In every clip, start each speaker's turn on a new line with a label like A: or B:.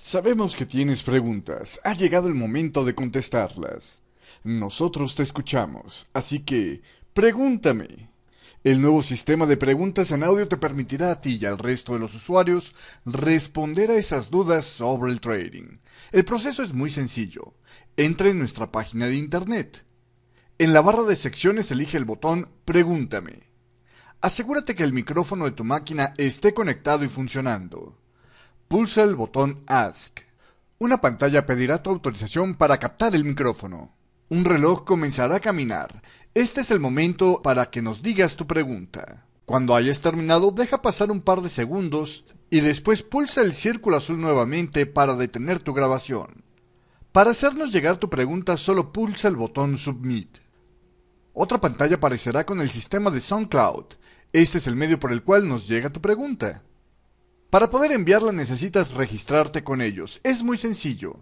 A: Sabemos que tienes preguntas. Ha llegado el momento de contestarlas. Nosotros te escuchamos, así que pregúntame. El nuevo sistema de preguntas en audio te permitirá a ti y al resto de los usuarios responder a esas dudas sobre el trading. El proceso es muy sencillo. Entra en nuestra página de internet. En la barra de secciones elige el botón Pregúntame. Asegúrate que el micrófono de tu máquina esté conectado y funcionando. Pulsa el botón Ask. Una pantalla pedirá tu autorización para captar el micrófono. Un reloj comenzará a caminar. Este es el momento para que nos digas tu pregunta. Cuando hayas terminado, deja pasar un par de segundos y después pulsa el círculo azul nuevamente para detener tu grabación. Para hacernos llegar tu pregunta, solo pulsa el botón Submit. Otra pantalla aparecerá con el sistema de SoundCloud. Este es el medio por el cual nos llega tu pregunta. Para poder enviarla necesitas registrarte con ellos. Es muy sencillo.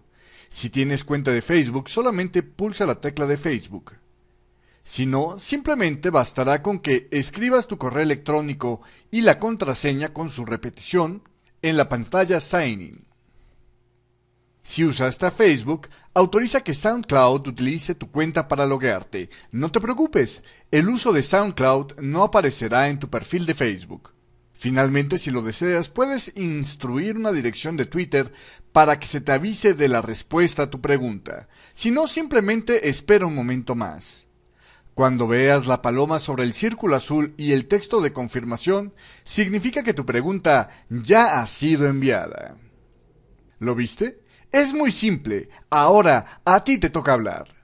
A: Si tienes cuenta de Facebook, solamente pulsa la tecla de Facebook. Si no, simplemente bastará con que escribas tu correo electrónico y la contraseña con su repetición en la pantalla Signing. In. Si usaste Facebook, autoriza que SoundCloud utilice tu cuenta para loguearte. No te preocupes, el uso de SoundCloud no aparecerá en tu perfil de Facebook. Finalmente, si lo deseas, puedes instruir una dirección de Twitter para que se te avise de la respuesta a tu pregunta. Si no, simplemente espera un momento más. Cuando veas la paloma sobre el círculo azul y el texto de confirmación, significa que tu pregunta ya ha sido enviada. ¿Lo viste? Es muy simple. Ahora a ti te toca hablar.